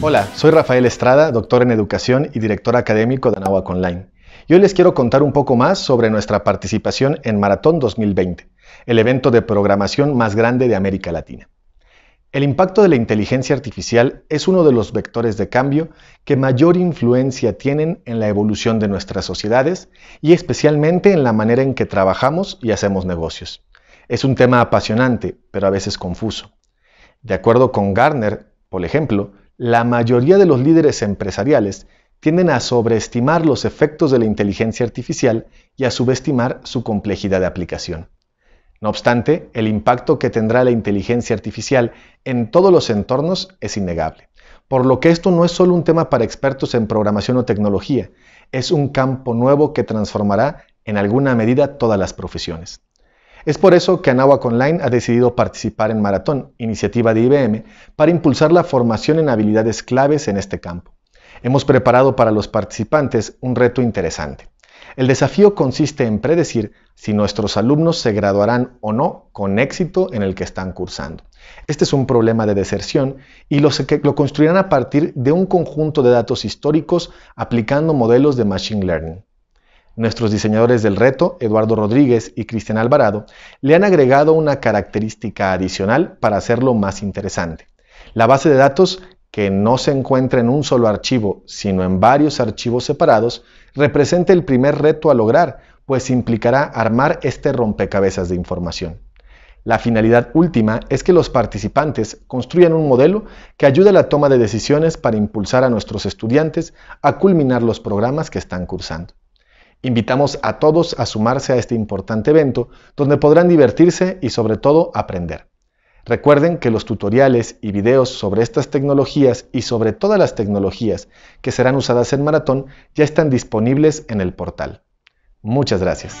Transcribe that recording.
Hola, soy Rafael Estrada, doctor en educación y director académico de Anahuac Online. Y hoy les quiero contar un poco más sobre nuestra participación en Maratón 2020, el evento de programación más grande de América Latina. El impacto de la inteligencia artificial es uno de los vectores de cambio que mayor influencia tienen en la evolución de nuestras sociedades y especialmente en la manera en que trabajamos y hacemos negocios. Es un tema apasionante, pero a veces confuso. De acuerdo con Garner, por ejemplo, la mayoría de los líderes empresariales tienden a sobreestimar los efectos de la inteligencia artificial y a subestimar su complejidad de aplicación. No obstante, el impacto que tendrá la inteligencia artificial en todos los entornos es innegable, por lo que esto no es solo un tema para expertos en programación o tecnología, es un campo nuevo que transformará en alguna medida todas las profesiones. Es por eso que Anahuac Online ha decidido participar en Maratón, iniciativa de IBM, para impulsar la formación en habilidades claves en este campo. Hemos preparado para los participantes un reto interesante. El desafío consiste en predecir si nuestros alumnos se graduarán o no con éxito en el que están cursando. Este es un problema de deserción y lo construirán a partir de un conjunto de datos históricos aplicando modelos de Machine Learning. Nuestros diseñadores del reto, Eduardo Rodríguez y Cristian Alvarado, le han agregado una característica adicional para hacerlo más interesante. La base de datos, que no se encuentra en un solo archivo, sino en varios archivos separados, representa el primer reto a lograr, pues implicará armar este rompecabezas de información. La finalidad última es que los participantes construyan un modelo que ayude a la toma de decisiones para impulsar a nuestros estudiantes a culminar los programas que están cursando. Invitamos a todos a sumarse a este importante evento donde podrán divertirse y sobre todo aprender. Recuerden que los tutoriales y videos sobre estas tecnologías y sobre todas las tecnologías que serán usadas en Maratón ya están disponibles en el portal. Muchas gracias.